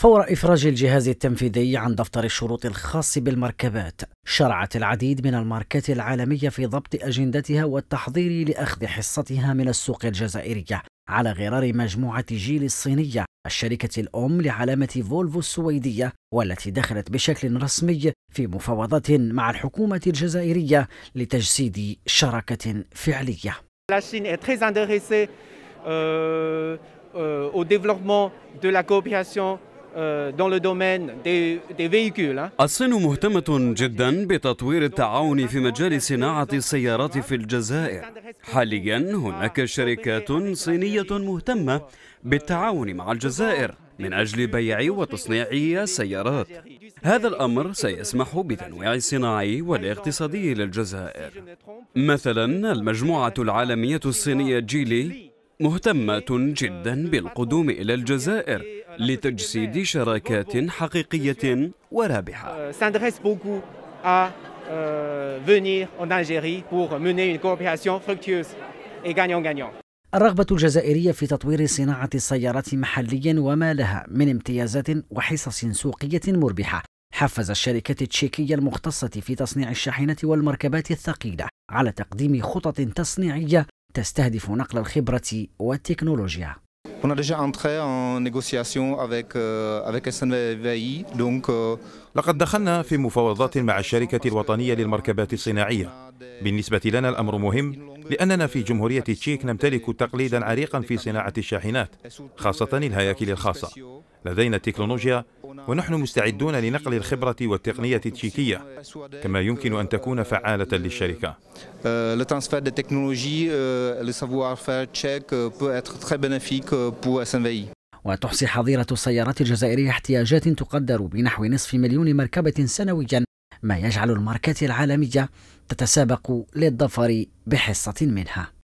فور إفراج الجهاز التنفيذي عن دفتر الشروط الخاص بالمركبات شرعت العديد من الماركات العالمية في ضبط أجندتها والتحضير لأخذ حصتها من السوق الجزائرية على غرار مجموعة جيل الصينية الشركة الأم لعلامة فولفو السويدية والتي دخلت بشكل رسمي في مفاوضات مع الحكومة الجزائرية لتجسيد شراكة فعلية. Euh, euh, au développement de la coopération Euh, الصين مهتمة جدا بتطوير التعاون في مجال صناعة السيارات في الجزائر حاليا هناك شركات صينية مهتمة بالتعاون مع الجزائر من أجل بيع وتصنيع السيارات هذا الأمر سيسمح بتنويع الصناعي والاقتصادي للجزائر مثلا المجموعة العالمية الصينية جيلي مهتمة جدا بالقدوم إلى الجزائر لتجسيد شراكات حقيقية ورابحة euh, euh, الرغبة الجزائرية في تطوير صناعة السيارات محليا وما لها من امتيازات وحصص سوقية مربحة حفز الشركات التشيكية المختصة في تصنيع الشاحنة والمركبات الثقيلة على تقديم خطط تصنيعية تستهدف نقل الخبرة والتكنولوجيا On a déjà entré en négociation avec, euh, avec SNVI, donc... Euh, لقد دخلنا في مفاوضات مع الشركة الوطنية للمركبات الصناعية بالنسبة لنا الأمر مهم لأننا في جمهورية تشيك نمتلك تقليدا عريقا في صناعة الشاحنات خاصة الهياكل الخاصة لدينا التكنولوجيا ونحن مستعدون لنقل الخبرة والتقنية التشيكية كما يمكن أن تكون فعالة للشركة euh, euh, euh, وتحصي حظيرة السيارات الجزائرية احتياجات تقدر بنحو نصف مليون مركبة سنويا ما يجعل الماركات العالمية تتسابق للظفر بحصة منها